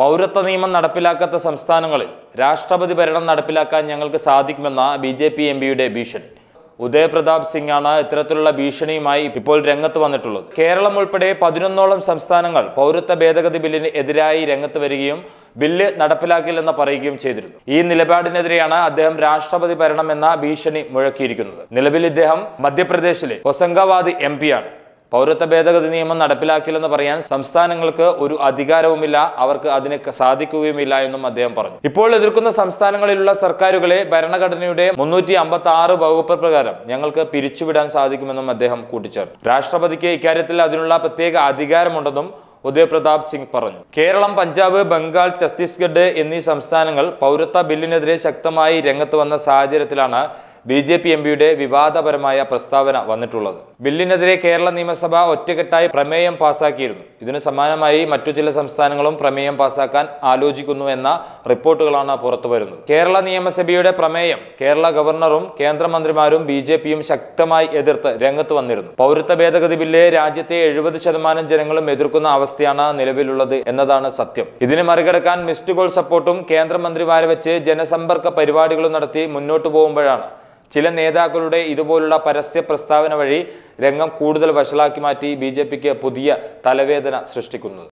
പൗരത്വ നിയമം നടപ്പിലാക്കാത്ത സംസ്ഥാനങ്ങളിൽ രാഷ്ട്രപതി ഭരണം നടപ്പിലാക്കാൻ ഞങ്ങൾക്ക് സാധിക്കുമെന്ന ബി ജെ പി എം പിയുടെ ഭീഷണി ഉദയപ്രതാപ് സിംഗ് ആണ് ഇത്തരത്തിലുള്ള ഭീഷണിയുമായി ഇപ്പോൾ രംഗത്ത് വന്നിട്ടുള്ളത് കേരളം ഉൾപ്പെടെ പതിനൊന്നോളം സംസ്ഥാനങ്ങൾ പൗരത്വ ഭേദഗതി ബില്ലിന് എതിരായി രംഗത്ത് വരികയും ബില്ല് നടപ്പിലാക്കില്ലെന്ന് പറയുകയും ചെയ്തിരുന്നു ഈ നിലപാടിനെതിരെയാണ് അദ്ദേഹം രാഷ്ട്രപതി ഭരണം എന്ന ഭീഷണി മുഴക്കിയിരിക്കുന്നത് നിലവിൽ ഇദ്ദേഹം മധ്യപ്രദേശിലെ ഹൊസംഗാബാദ് എം ആണ് പൗരത്വ ഭേദഗതി നിയമം നടപ്പിലാക്കില്ലെന്ന് പറയാൻ സംസ്ഥാനങ്ങൾക്ക് ഒരു അധികാരവുമില്ല അവർക്ക് അതിന് സാധിക്കുകയുമില്ല എന്നും അദ്ദേഹം പറഞ്ഞു ഇപ്പോൾ എതിർക്കുന്ന സംസ്ഥാനങ്ങളിലുള്ള സർക്കാരുകളെ ഭരണഘടനയുടെ മുന്നൂറ്റി അമ്പത്തി ആറ് വകുപ്പ് പ്രകാരം ഞങ്ങൾക്ക് പിരിച്ചുവിടാൻ സാധിക്കുമെന്നും അദ്ദേഹം കൂട്ടിച്ചേർത്തു രാഷ്ട്രപതിക്ക് ഇക്കാര്യത്തിൽ അതിനുള്ള പ്രത്യേക അധികാരമുണ്ടെന്നും ഉദയപ്രതാപ് സിംഗ് പറഞ്ഞു കേരളം പഞ്ചാബ് ബംഗാൾ ഛത്തീസ്ഗഡ് എന്നീ സംസ്ഥാനങ്ങൾ പൗരത്വ ബില്ലിനെതിരെ ശക്തമായി രംഗത്ത് വന്ന സാഹചര്യത്തിലാണ് ബി ജെ പി എംപിയുടെ വിവാദപരമായ പ്രസ്താവന വന്നിട്ടുള്ളത് ബില്ലിനെതിരെ കേരള നിയമസഭ ഒറ്റക്കെട്ടായി പ്രമേയം പാസാക്കിയിരുന്നു ഇതിനു സമാനമായി മറ്റു ചില സംസ്ഥാനങ്ങളും പ്രമേയം പാസാക്കാൻ ആലോചിക്കുന്നു എന്ന റിപ്പോർട്ടുകളാണ് പുറത്തുവരുന്നത് കേരള നിയമസഭയുടെ പ്രമേയം കേരള ഗവർണറും കേന്ദ്രമന്ത്രിമാരും ബി ജെ പിയും ശക്തമായി എതിർത്ത് രംഗത്ത് വന്നിരുന്നു പൗരത്വ ഭേദഗതി ബില്ല് രാജ്യത്തെ എഴുപത് ശതമാനം ജനങ്ങളും എതിർക്കുന്ന അവസ്ഥയാണ് നിലവിലുള്ളത് എന്നതാണ് സത്യം ഇതിനെ മറികടക്കാൻ മിസ്ഡ് കോൾ സപ്പോർട്ടും കേന്ദ്രമന്ത്രിമാരെ വെച്ച് ജനസമ്പർക്ക പരിപാടികളും നടത്തി മുന്നോട്ടു പോകുമ്പോഴാണ് ചില നേതാക്കളുടെ ഇതുപോലുള്ള പരസ്യ പ്രസ്താവന വഴി രംഗം കൂടുതൽ വഷളാക്കി മാറ്റി ബി പുതിയ തലവേദന സൃഷ്ടിക്കുന്നത്